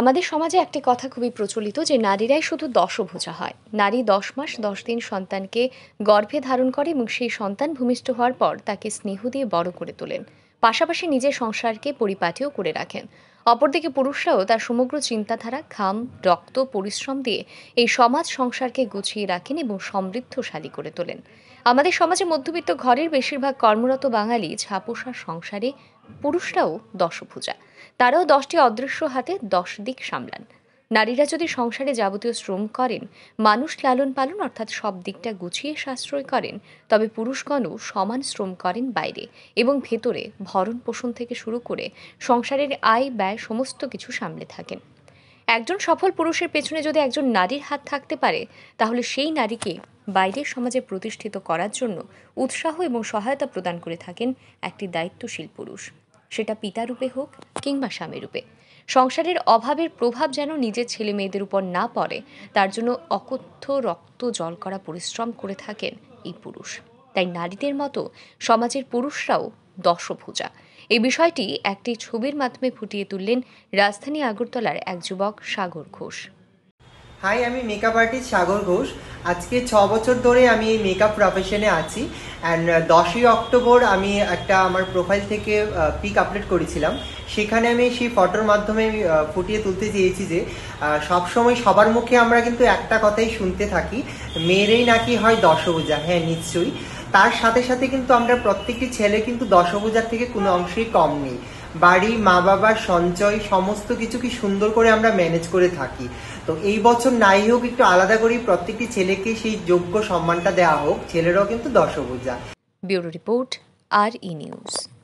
আমাদের সমাজে একটি কথা খুবই প্রচলিত যে নারীরাই শুধু দশভোজা হয় নারী দশ মাস দশ দিন সন্তানকে গর্ভে ধারণ করে এবং সেই সন্তান ভূমিষ্ঠ হওয়ার পর তাকে স্নেহ দিয়ে বড় করে তোলেন পাশাপাশি নিজের সংসারকে পরিপাটিও করে রাখেন অপরদিকে পুরুষরাও তার সমগ্র চিন্তাধারা ঘাম রক্ত পরিশ্রম দিয়ে এই সমাজ সংসারকে গুছিয়ে রাখেন এবং সমৃদ্ধশালী করে তোলেন আমাদের সমাজে মধ্যবিত্ত ঘরের বেশিরভাগ কর্মরত বাঙালি ছাপোষা সংসারে পুরুষরাও দশভূজা তারাও দশটি অদৃশ্য হাতে দশ দিক সামলান নারীরা যদি সংসারে যাবতীয় শ্রম করেন মানুষ লালন পালন অর্থাৎ সব দিকটা গুছিয়ে সাশ্রয় করেন তবে পুরুষগণও সমান শ্রম করেন বাইরে এবং ভেতরে ভরণ পোষণ থেকে শুরু করে সংসারের আয় ব্যয় সমস্ত কিছু সামলে থাকেন একজন সফল পুরুষের পেছনে যদি একজন নারীর হাত থাকতে পারে তাহলে সেই নারীকে বাইরের সমাজে প্রতিষ্ঠিত করার জন্য উৎসাহ এবং সহায়তা প্রদান করে থাকেন একটি দায়িত্বশীল পুরুষ সেটা পিতারূপে হোক কিংবা স্বামীরূপে সংসারের অভাবের প্রভাব যেন নিজের ছেলে মেয়েদের উপর না পড়ে তার জন্য অকথ্য রক্ত জল করা পরিশ্রম করে থাকেন এই পুরুষ তাই নারীদের মতো সমাজের পুরুষরাও দশভূজা এই বিষয়টি একটি ছবির মাধ্যমে ফুটিয়ে তুললেন রাজধানী আগরতলার এক যুবক সাগর ঘোষ হাই আমি মেকআপ আর্টিস্ট সাগর ঘোষ আজকে ছ বছর ধরে আমি এই মেকআপ প্রফেশনে আছি অ্যান্ড দশই অক্টোবর আমি একটা আমার প্রোফাইল থেকে পিক আপলোড করেছিলাম সেখানে আমি সেই ফটোর মাধ্যমে ফুটিয়ে তুলতে চেয়েছি যে সবসময় সবার মুখে আমরা কিন্তু একটা কথাই শুনতে থাকি মেয়েরই নাকি হয় দশভূজা হ্যাঁ নিশ্চয়ই তার সাথে সাথে কিন্তু আমরা প্রত্যেকটি ছেলে কিন্তু দশভূজার থেকে কোনো অংশেই কম নেই বাড়ি মা বাবা সঞ্চয় সমস্ত কিছু কি সুন্দর করে আমরা ম্যানেজ করে থাকি তো এই বছর নাই হোক একটু আলাদা করে প্রত্যেকটি ছেলেকে সেই যোগ্য সম্মানটা দেওয়া হোক ছেলেরাও কিন্তু দশভূজা ব্যুরো রিপোর্ট আর ই নিউজ